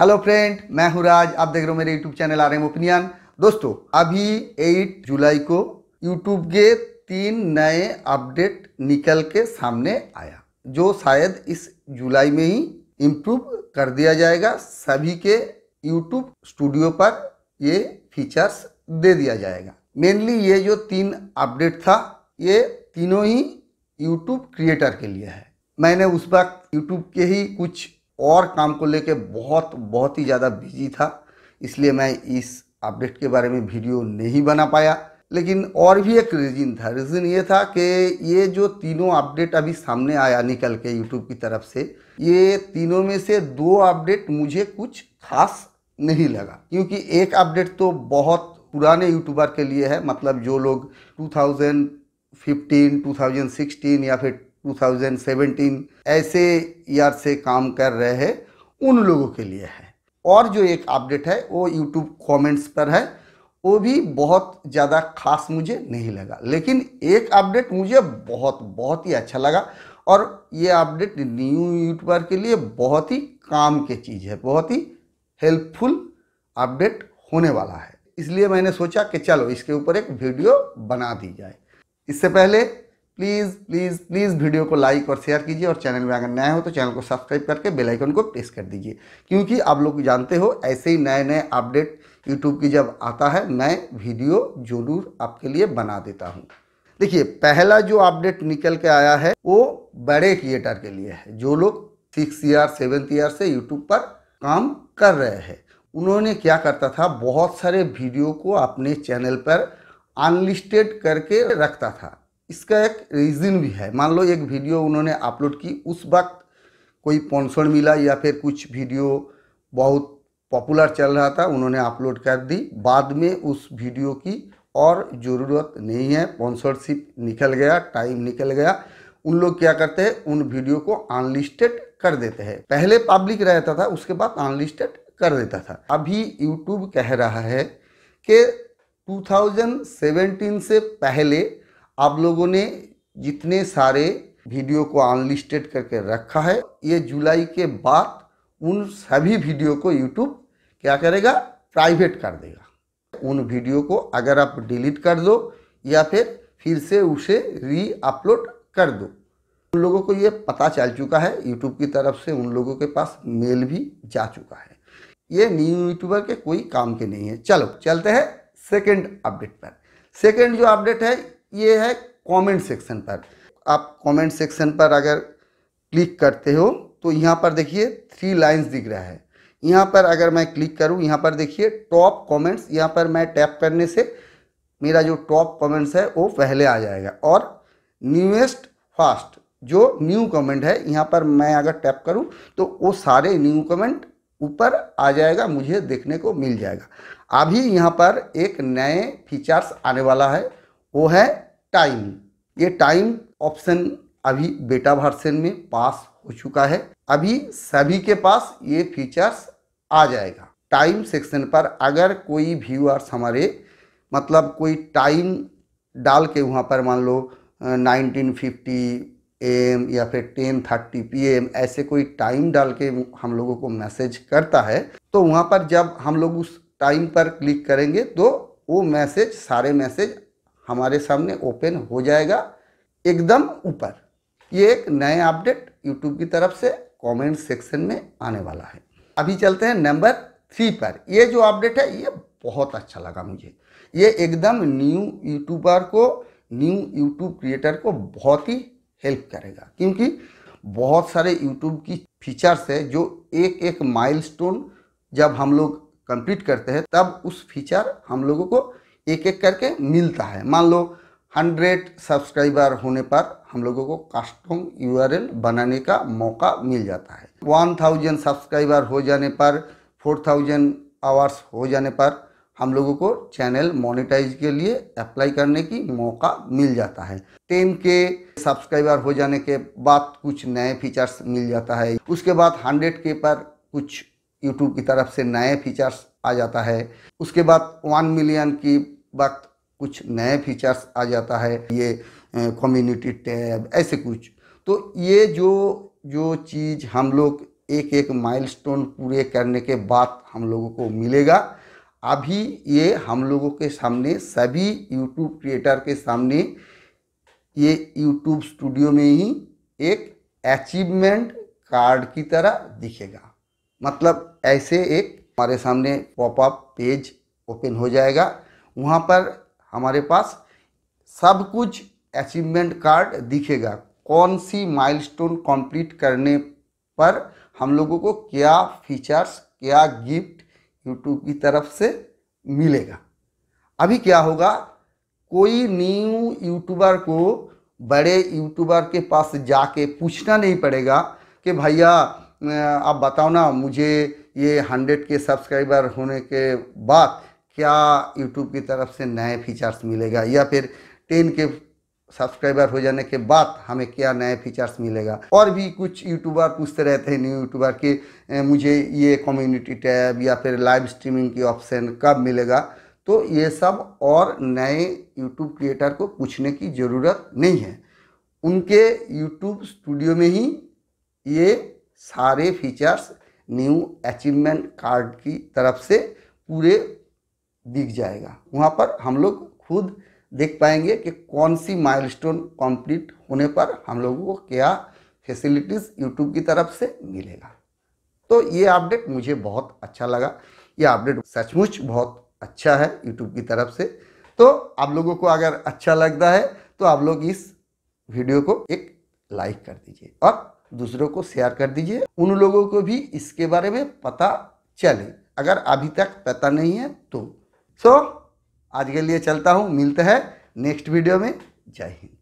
hello friend मैं हूं राज आप देख रहे हो मेरे YouTube channel R M opinion दोस्तों अभी 8 जुलाई को यूट्यूब के तीन नए अपडेट निकल के सामने आया जो शायद इस जुलाई में ही इम्प्रूव कर दिया जाएगा सभी के यूट्यूब स्टूडियो पर ये फीचर्स दे दिया जाएगा मेनली ये जो तीन अपडेट था ये तीनों ही यूट्यूब क्रिएटर के लिए है मैंने उस वक्त यूट्यूब के ही कुछ और काम को लेके बहुत बहुत ही ज़्यादा बिजी था इसलिए मैं इस अपडेट के बारे में वीडियो नहीं बना पाया लेकिन और भी एक रीज़न था रीज़न ये था कि ये जो तीनों अपडेट अभी सामने आया निकल के यूट्यूब की तरफ से ये तीनों में से दो अपडेट मुझे कुछ खास नहीं लगा क्योंकि एक अपडेट तो बहुत पुराने यूट्यूबर के लिए है मतलब जो लोग 2015, 2016 या फिर 2017 ऐसे ईयर से काम कर रहे हैं उन लोगों के लिए है और जो एक अपडेट है वो यूट्यूब कमेंट्स पर है वो भी बहुत ज़्यादा खास मुझे नहीं लगा लेकिन एक अपडेट मुझे बहुत बहुत ही अच्छा लगा और ये अपडेट न्यू यूट्यूबर के लिए बहुत ही काम की चीज़ है बहुत ही हेल्पफुल अपडेट होने वाला है इसलिए मैंने सोचा कि चलो इसके ऊपर एक वीडियो बना दी जाए इससे पहले प्लीज़ प्लीज़ प्लीज़ वीडियो को लाइक और शेयर कीजिए और चैनल में अगर नया हो तो चैनल को सब्सक्राइब करके बेल आइकन को प्रेस कर दीजिए क्योंकि आप लोग जानते हो ऐसे ही नए नए अपडेट यूट्यूब की जब आता है नए वीडियो जरूर आपके लिए बना देता हूँ देखिए पहला जो अपडेट निकल के आया है वो बड़े क्रिएटर के लिए है जो लोग सिक्स ईयर सेवन्थ ईयर से यूट्यूब पर काम कर रहे हैं उन्होंने क्या करता था बहुत सारे वीडियो को अपने चैनल पर अनलिस्टेड करके रखता था इसका एक रीज़न भी है मान लो एक वीडियो उन्होंने अपलोड की उस वक्त कोई स्पॉन्सर मिला या फिर कुछ वीडियो बहुत पॉपुलर चल रहा था उन्होंने अपलोड कर दी बाद में उस वीडियो की और ज़रूरत नहीं है स्पॉन्सरशिप निकल गया टाइम निकल गया उन लोग क्या करते हैं उन वीडियो को अनलिस्टेड कर देते हैं पहले पब्लिक रहता था उसके बाद अनलिस्टेड कर देता था अभी यूट्यूब कह रहा है कि 2017 से पहले आप लोगों ने जितने सारे वीडियो को अनलिस्टेड करके रखा है ये जुलाई के बाद उन सभी वीडियो को यूट्यूब क्या करेगा प्राइवेट कर देगा उन वीडियो को अगर आप डिलीट कर दो या फिर फिर से उसे री अपलोड कर दो उन लोगों को ये पता चल चुका है यूट्यूब की तरफ से उन लोगों के पास मेल भी जा चुका है ये न्यू यूट्यूबर के कोई काम के नहीं है चलो चलते हैं सेकेंड अपडेट पर सेकेंड जो अपडेट है ये है कमेंट सेक्शन पर आप कमेंट सेक्शन पर अगर क्लिक करते हो तो यहाँ पर देखिए थ्री लाइंस दिख रहा है यहाँ पर अगर मैं क्लिक करूँ यहाँ पर देखिए टॉप कमेंट्स यहाँ पर मैं टैप करने से मेरा जो टॉप कमेंट्स है वो पहले आ जाएगा और न्यूएस्ट फास्ट जो न्यू कमेंट है यहाँ पर मैं अगर टैप करूँ तो वो सारे न्यू कमेंट ऊपर आ जाएगा मुझे देखने को मिल जाएगा अभी यहाँ पर एक नए फीचर्स आने वाला है वो है टाइम ये टाइम ऑप्शन अभी बेटा वर्सन में पास हो चुका है अभी सभी के पास ये फीचर्स आ जाएगा टाइम सेक्शन पर अगर कोई व्यूअर्स हमारे मतलब कोई टाइम डाल के वहाँ पर मान लो 1950 एम या फिर 10:30 एम ऐसे कोई टाइम डाल के हम लोगों को मैसेज करता है तो वहाँ पर जब हम लोग उस टाइम पर क्लिक करेंगे तो वो मैसेज सारे मैसेज हमारे सामने ओपन हो जाएगा एकदम ऊपर ये एक नए अपडेट यूट्यूब की तरफ से कमेंट सेक्शन में आने वाला है अभी चलते हैं नंबर थ्री पर ये जो अपडेट है ये बहुत अच्छा लगा मुझे ये एकदम न्यू यूट्यूबर को न्यू यूट्यूब क्रिएटर को बहुत ही हेल्प करेगा क्योंकि बहुत सारे यूट्यूब की फीचर्स है जो एक एक माइलस्टोन जब हम लोग कंप्लीट करते हैं तब उस फीचर हम लोगों को एक एक करके मिलता है मान लो हंड्रेड सब्सक्राइबर होने पर हम लोगों को कस्टम यूआरएल बनाने का मौका मिल जाता है वन थाउजेंड सब्सक्राइबर हो जाने पर फोर थाउजेंड आवर्स हो जाने पर हम लोगों को चैनल मोनेटाइज के लिए अप्लाई करने की मौका मिल जाता है टेन के सब्सक्राइबर हो जाने के बाद कुछ नए फीचर्स मिल जाता है उसके बाद हंड्रेड के पर कुछ यूट्यूब की तरफ से नए फीचर्स आ जाता है उसके बाद वन मिलियन की वक्त कुछ नए फीचर्स आ जाता है ये कम्युनिटी टैब ऐसे कुछ तो ये जो जो चीज़ हम लोग एक एक माइलस्टोन पूरे करने के बाद हम लोगों को मिलेगा अभी ये हम लोगों के सामने सभी यूट्यूब क्रिएटर के सामने ये यूट्यूब स्टूडियो में ही एक अचीवमेंट कार्ड की तरह दिखेगा मतलब ऐसे एक हमारे सामने पॉपअप पेज ओपन हो जाएगा वहाँ पर हमारे पास सब कुछ अचीवमेंट कार्ड दिखेगा कौन सी माइलस्टोन कंप्लीट करने पर हम लोगों को क्या फीचर्स क्या गिफ्ट यूट्यूब की तरफ से मिलेगा अभी क्या होगा कोई न्यू यूट्यूबर को बड़े यूट्यूबर के पास जाके पूछना नहीं पड़ेगा कि भैया आप बताओ ना मुझे ये हंड्रेड के सब्सक्राइबर होने के बाद क्या यूट्यूब की तरफ से नए फीचर्स मिलेगा या फिर टेन के सब्सक्राइबर हो जाने के बाद हमें क्या नए फीचर्स मिलेगा और भी कुछ यूट्यूबर पूछते रहते हैं न्यू यूट्यूबर कि मुझे ये कम्युनिटी टैब या फिर लाइव स्ट्रीमिंग की ऑप्शन कब मिलेगा तो ये सब और नए यूट्यूब क्रिएटर को पूछने की ज़रूरत नहीं है उनके यूट्यूब स्टूडियो में ही ये सारे फीचर्स न्यू अचीवमेंट कार्ड की तरफ से पूरे दिख जाएगा वहाँ पर हम लोग खुद देख पाएंगे कि कौन सी माइलस्टोन कंप्लीट होने पर हम लोगों को क्या फैसिलिटीज़ यूट्यूब की तरफ से मिलेगा तो ये अपडेट मुझे बहुत अच्छा लगा ये अपडेट सचमुच बहुत अच्छा है यूट्यूब की तरफ से तो आप लोगों को अगर अच्छा लगता है तो आप लोग इस वीडियो को एक लाइक कर दीजिए और दूसरों को शेयर कर दीजिए उन लोगों को भी इसके बारे में पता चले अगर अभी तक पता नहीं है तो सो so, आज के लिए चलता हूँ मिलते हैं नेक्स्ट वीडियो में जय हिंद